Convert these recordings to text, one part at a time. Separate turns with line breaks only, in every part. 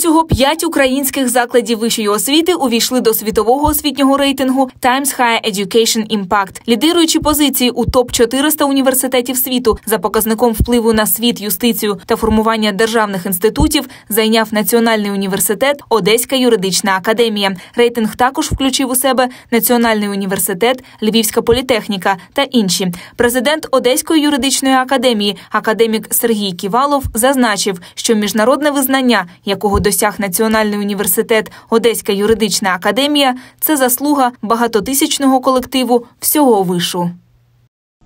Усього п'ять українських закладів вищої освіти увійшли до світового освітнього рейтингу Times Higher Education Impact. лідируючи позиції у топ 400 університетів світу за показником впливу на світ, юстицію та формування державних інститутів, зайняв Національний університет Одеська юридична академія. Рейтинг також включив у себе Національний університет, Львівська політехніка та інші. Президент Одеської юридичної академії, академік Сергій Ківалов, зазначив, що міжнародне визнання, якого до досяг Національний університет Одеська юридична академія це заслуга багатотисячного колективу всього вишу.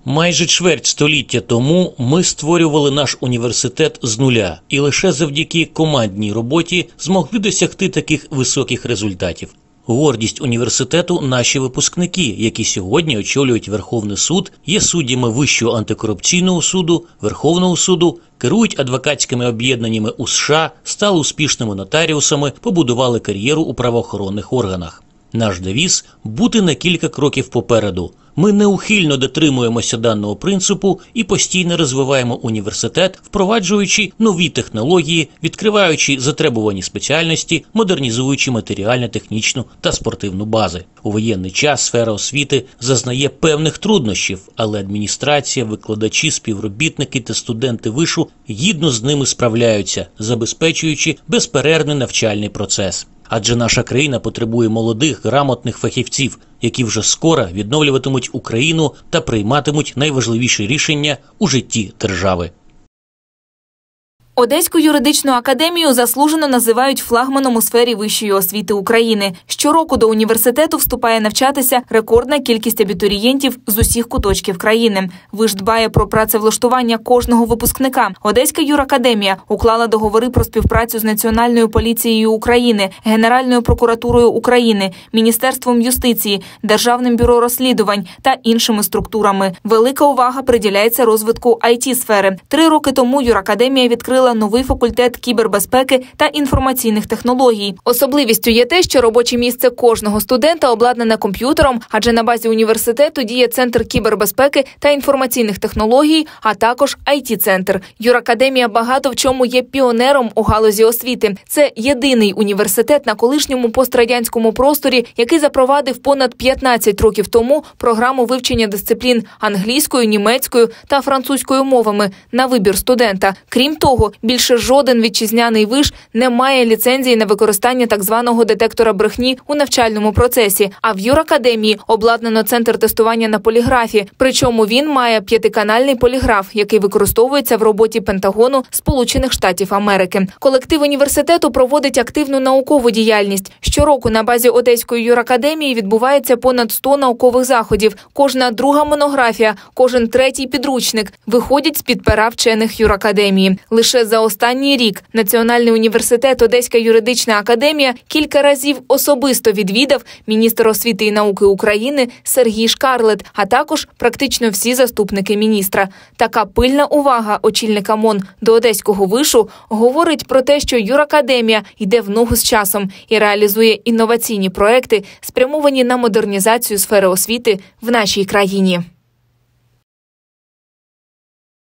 Майже чверть століття тому ми створювали наш університет з нуля, і лише завдяки командній роботі змогли досягти таких високих результатів. Гордість університету наші випускники, які сьогодні очолюють Верховний суд, є суддями Вищого антикорупційного суду, Верховного суду, керують адвокатськими об'єднаннями у США, стали успішними нотаріусами, побудували кар'єру у правоохоронних органах. Наш девіз бути на кілька кроків попереду. Ми неухильно дотримуємося даного принципу і постійно розвиваємо університет, впроваджуючи нові технології, відкриваючи затребувані спеціальності, модернізуючи матеріально-технічну та спортивну бази. У воєнний час сфера освіти зазнає певних труднощів, але адміністрація, викладачі, співробітники та студенти вишу гідно з ними справляються, забезпечуючи безперервний навчальний процес. Адже наша країна потребує молодих, грамотних фахівців які вже скоро відновлюватимуть Україну та прийматимуть найважливіші рішення у житті держави.
Одеську юридичну академію заслужено називають флагманом у сфері вищої освіти України. Щороку до університету вступає навчатися рекордна кількість абітурієнтів з усіх куточків країни. Виш дбає про працевлаштування кожного випускника. Одеська юракадемія уклала договори про співпрацю з Національною поліцією України, Генеральною прокуратурою України, Міністерством юстиції, Державним бюро розслідувань та іншими структурами. Велика увага приділяється розвитку it сфери Три роки тому юракадемія відкрила створила новий факультет кібербезпеки та інформаційних технологій. Особливістю є те, що робоче місце кожного студента обладнане комп'ютером, адже на базі університету діє центр кібербезпеки та інформаційних технологій, а також it центр Юракадемія багато в чому є піонером у галузі освіти. Це єдиний університет на колишньому пострадянському просторі, який запровадив понад 15 років тому програму вивчення дисциплін англійською, німецькою та французькою мовами на вибір студента. Крім того, більше жоден вітчизняний виш не має ліцензії на використання так званого детектора брехні у навчальному процесі. А в юракадемії обладнано центр тестування на поліграфі. Причому він має п'ятиканальний поліграф, який використовується в роботі Пентагону Сполучених Штатів Америки. Колектив університету проводить активну наукову діяльність. Щороку на базі Одеської юракадемії відбувається понад 100 наукових заходів. Кожна друга монографія, кожен третій підручник виходять з під пера вчених юракадемії. Лише за останній рік Національний університет Одеська юридична академія кілька разів особисто відвідав міністр освіти і науки України Сергій Шкарлет, а також практично всі заступники міністра. Така пильна увага очільника МОН до одеського вишу говорить про те, що юракадемія йде в ногу з часом і реалізує інноваційні проекти, спрямовані на модернізацію сфери освіти в нашій країні.